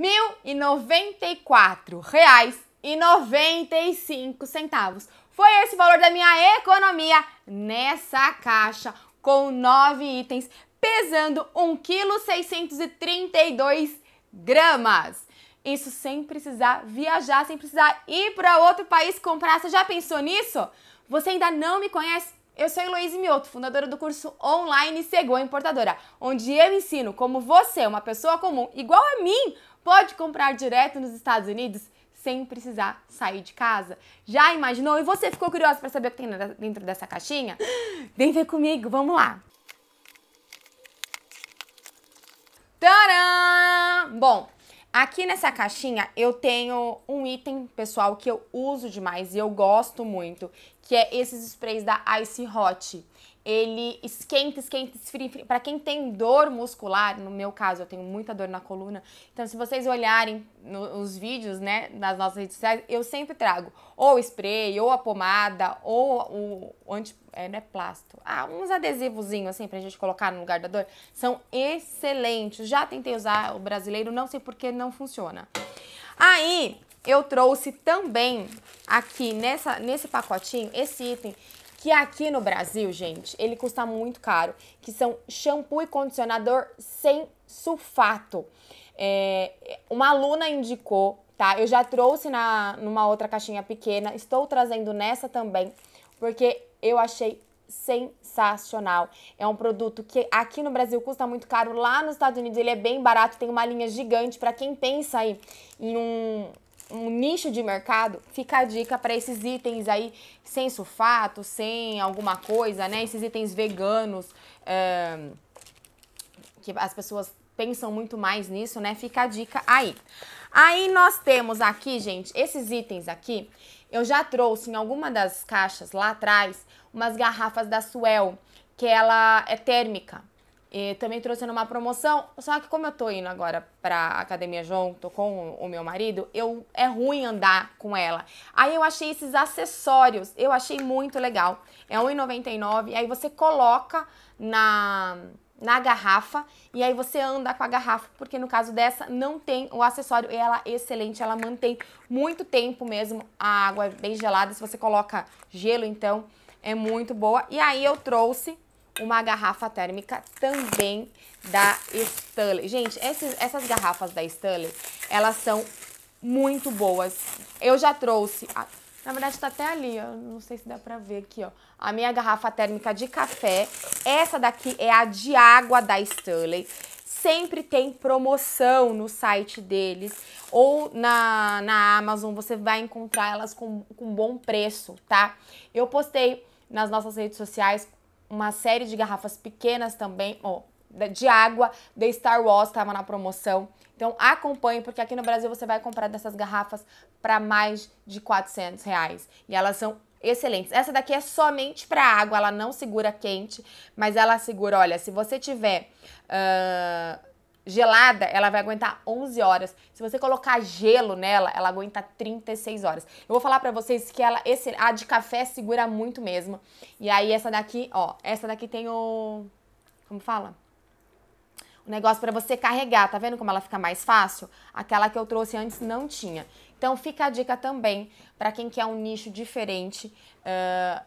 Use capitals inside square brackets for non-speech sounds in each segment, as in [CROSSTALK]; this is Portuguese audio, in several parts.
R$ 1.094,95. Foi esse o valor da minha economia nessa caixa com nove itens, pesando 1,632 gramas. Isso sem precisar viajar, sem precisar ir para outro país comprar. Você já pensou nisso? Você ainda não me conhece? Eu sou Heloísa Mioto, fundadora do curso online Segou Importadora, onde eu ensino como você, uma pessoa comum, igual a mim, pode comprar direto nos Estados Unidos sem precisar sair de casa. Já imaginou? E você ficou curioso para saber o que tem dentro dessa caixinha? [GASPS] Vem ver comigo, vamos lá! Tcharam! Bom, aqui nessa caixinha eu tenho um item, pessoal, que eu uso demais e eu gosto muito, que é esses sprays da Ice Hot ele esquenta, esquenta, esfria, esfria. Para quem tem dor muscular, no meu caso, eu tenho muita dor na coluna. Então, se vocês olharem nos vídeos, né, nas nossas redes sociais, eu sempre trago ou spray, ou a pomada, ou o anti, é, não é plasto. Ah, uns adesivozinhos assim pra gente colocar no lugar da dor, são excelentes. Já tentei usar o brasileiro, não sei porque não funciona. Aí, eu trouxe também aqui nessa, nesse pacotinho esse item que aqui no Brasil, gente, ele custa muito caro, que são shampoo e condicionador sem sulfato. É, uma aluna indicou, tá? Eu já trouxe na, numa outra caixinha pequena, estou trazendo nessa também, porque eu achei sensacional. É um produto que aqui no Brasil custa muito caro, lá nos Estados Unidos ele é bem barato, tem uma linha gigante para quem pensa aí em um um nicho de mercado, fica a dica para esses itens aí sem sulfato, sem alguma coisa, né? Esses itens veganos, é, que as pessoas pensam muito mais nisso, né? Fica a dica aí. Aí nós temos aqui, gente, esses itens aqui, eu já trouxe em alguma das caixas lá atrás umas garrafas da Suel, que ela é térmica. E também trouxe numa promoção, só que como eu tô indo agora pra academia junto com o meu marido, eu é ruim andar com ela. Aí eu achei esses acessórios, eu achei muito legal. É R$1,99, aí você coloca na na garrafa e aí você anda com a garrafa, porque no caso dessa não tem o acessório e ela é excelente, ela mantém muito tempo mesmo a água é bem gelada, se você coloca gelo então é muito boa. E aí eu trouxe uma garrafa térmica também da Stanley. Gente, esses, essas garrafas da Stanley, elas são muito boas. Eu já trouxe... A, na verdade, tá até ali, ó. Não sei se dá pra ver aqui, ó. A minha garrafa térmica de café. Essa daqui é a de água da Stanley. Sempre tem promoção no site deles ou na, na Amazon. Você vai encontrar elas com, com bom preço, tá? Eu postei nas nossas redes sociais uma série de garrafas pequenas também, ó, de água da Star Wars estava na promoção. Então acompanhe, porque aqui no Brasil você vai comprar dessas garrafas para mais de 400 reais. E elas são excelentes. Essa daqui é somente para água, ela não segura quente, mas ela segura, olha, se você tiver... Uh gelada, ela vai aguentar 11 horas. Se você colocar gelo nela, ela aguenta 36 horas. Eu vou falar para vocês que ela esse a de café segura muito mesmo. E aí essa daqui, ó, essa daqui tem o como fala? O negócio para você carregar, tá vendo como ela fica mais fácil? Aquela que eu trouxe antes não tinha. Então fica a dica também para quem quer um nicho diferente, uh,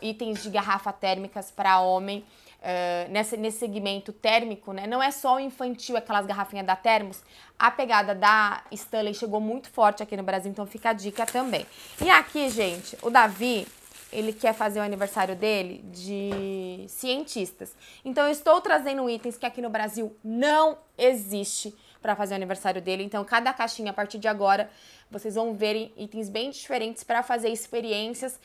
itens de garrafa térmicas para homem. Uh, nessa, nesse segmento térmico, né? Não é só o infantil, aquelas garrafinhas da Termos. A pegada da Stanley chegou muito forte aqui no Brasil, então fica a dica também. E aqui, gente, o Davi, ele quer fazer o aniversário dele de cientistas. Então eu estou trazendo itens que aqui no Brasil não existe para fazer o aniversário dele. Então cada caixinha a partir de agora vocês vão verem itens bem diferentes para fazer experiências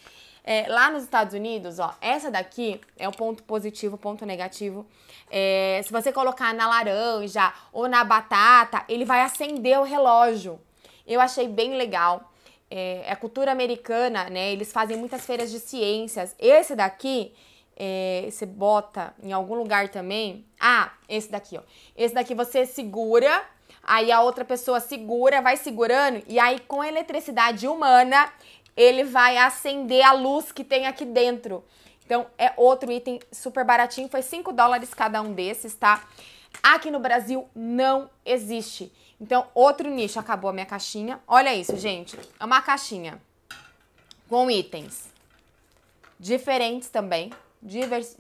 é, lá nos Estados Unidos, ó, essa daqui é o ponto positivo, ponto negativo. É, se você colocar na laranja ou na batata, ele vai acender o relógio. Eu achei bem legal. É, é, cultura americana, né? Eles fazem muitas feiras de ciências. Esse daqui, é, você bota em algum lugar também. Ah, esse daqui, ó. Esse daqui você segura, aí a outra pessoa segura, vai segurando, e aí com eletricidade humana ele vai acender a luz que tem aqui dentro. Então, é outro item super baratinho, foi 5 dólares cada um desses, tá? Aqui no Brasil não existe. Então, outro nicho. Acabou a minha caixinha. Olha isso, gente. É uma caixinha com itens diferentes também, divers...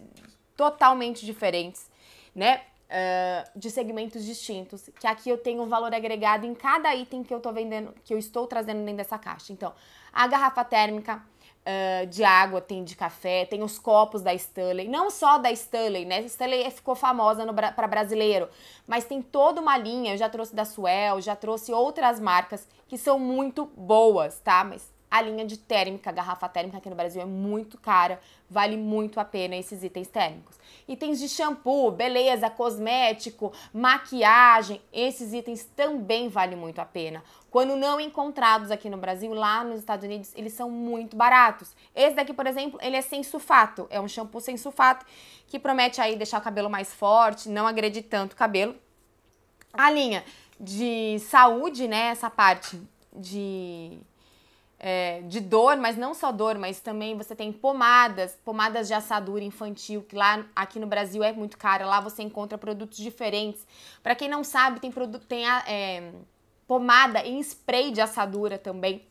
totalmente diferentes, né? uh, de segmentos distintos, que aqui eu tenho um valor agregado em cada item que eu tô vendendo, que eu estou trazendo dentro dessa caixa. Então, a garrafa térmica uh, de água tem de café, tem os copos da Stanley, não só da Stanley, né? Stanley ficou famosa para brasileiro, mas tem toda uma linha, eu já trouxe da Suel, já trouxe outras marcas que são muito boas, tá? Mas a linha de térmica, a garrafa térmica aqui no Brasil é muito cara, vale muito a pena esses itens térmicos. Itens de shampoo, beleza, cosmético, maquiagem, esses itens também valem muito a pena. Quando não encontrados aqui no Brasil, lá nos Estados Unidos, eles são muito baratos. Esse daqui, por exemplo, ele é sem sulfato, é um shampoo sem sulfato que promete aí deixar o cabelo mais forte, não agredir tanto o cabelo. A linha de saúde, né, essa parte de é, de dor, mas não só dor, mas também você tem pomadas, pomadas de assadura infantil, que lá aqui no Brasil é muito cara, lá você encontra produtos diferentes. Para quem não sabe, tem, produto, tem é, pomada em spray de assadura também.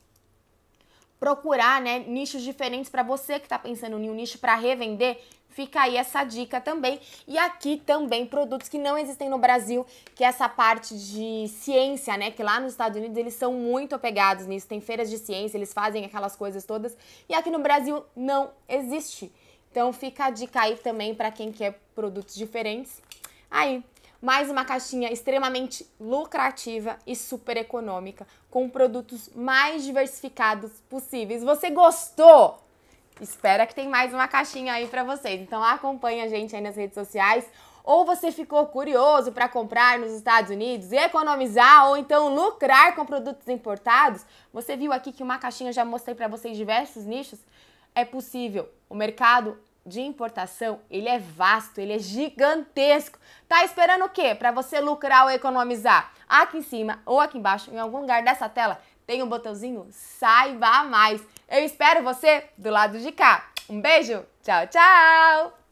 Procurar né, nichos diferentes para você que está pensando em um nicho para revender Fica aí essa dica também. E aqui também produtos que não existem no Brasil, que é essa parte de ciência, né? Que lá nos Estados Unidos eles são muito apegados nisso. Tem feiras de ciência, eles fazem aquelas coisas todas. E aqui no Brasil não existe. Então fica a dica aí também para quem quer produtos diferentes. Aí, mais uma caixinha extremamente lucrativa e super econômica, com produtos mais diversificados possíveis. Você gostou? espera que tem mais uma caixinha aí para vocês. Então acompanha a gente aí nas redes sociais. Ou você ficou curioso para comprar nos Estados Unidos e economizar ou então lucrar com produtos importados? Você viu aqui que uma caixinha já mostrei para vocês diversos nichos? É possível. O mercado de importação, ele é vasto, ele é gigantesco. Tá esperando o quê? Para você lucrar ou economizar? Aqui em cima ou aqui embaixo, em algum lugar dessa tela, tem um botãozinho Saiba Mais. Eu espero você do lado de cá. Um beijo, tchau, tchau!